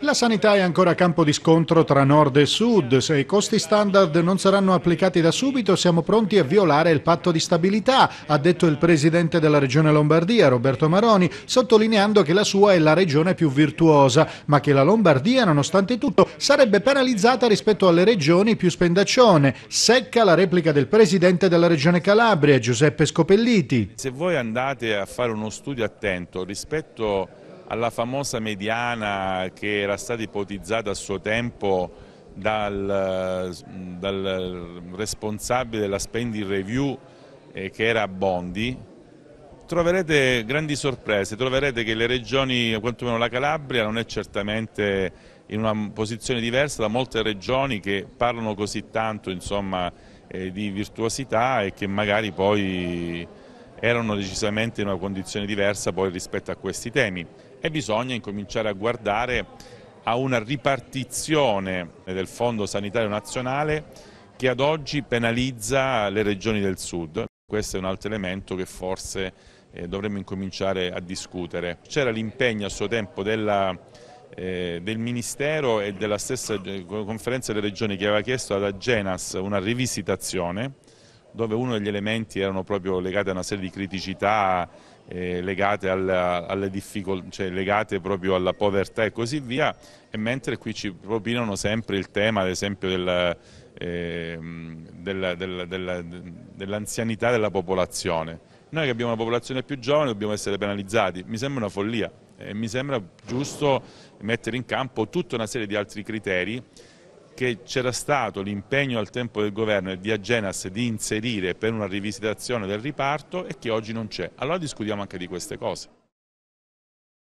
La sanità è ancora campo di scontro tra nord e sud. Se i costi standard non saranno applicati da subito siamo pronti a violare il patto di stabilità, ha detto il presidente della regione Lombardia, Roberto Maroni, sottolineando che la sua è la regione più virtuosa, ma che la Lombardia, nonostante tutto, sarebbe penalizzata rispetto alle regioni più spendaccione. Secca la replica del presidente della regione Calabria, Giuseppe Scopelliti. Se voi andate a fare uno studio attento rispetto alla famosa mediana che era stata ipotizzata a suo tempo dal, mm, dal responsabile della spending review eh, che era Bondi, troverete grandi sorprese, troverete che le regioni, quantomeno la Calabria, non è certamente in una posizione diversa da molte regioni che parlano così tanto insomma, eh, di virtuosità e che magari poi erano decisamente in una condizione diversa poi rispetto a questi temi e bisogna incominciare a guardare a una ripartizione del Fondo Sanitario Nazionale che ad oggi penalizza le regioni del sud. Questo è un altro elemento che forse eh, dovremmo incominciare a discutere. C'era l'impegno a suo tempo della, eh, del Ministero e della stessa eh, conferenza delle regioni che aveva chiesto ad Agenas una rivisitazione dove uno degli elementi erano proprio legati a una serie di criticità eh, legate, alla, alle cioè, legate proprio alla povertà e così via, e mentre qui ci propinano sempre il tema ad esempio del, eh, dell'anzianità dell della popolazione. Noi che abbiamo una popolazione più giovane dobbiamo essere penalizzati, mi sembra una follia e mi sembra giusto mettere in campo tutta una serie di altri criteri che c'era stato l'impegno al tempo del governo e di Agenas di inserire per una rivisitazione del riparto e che oggi non c'è. Allora discutiamo anche di queste cose.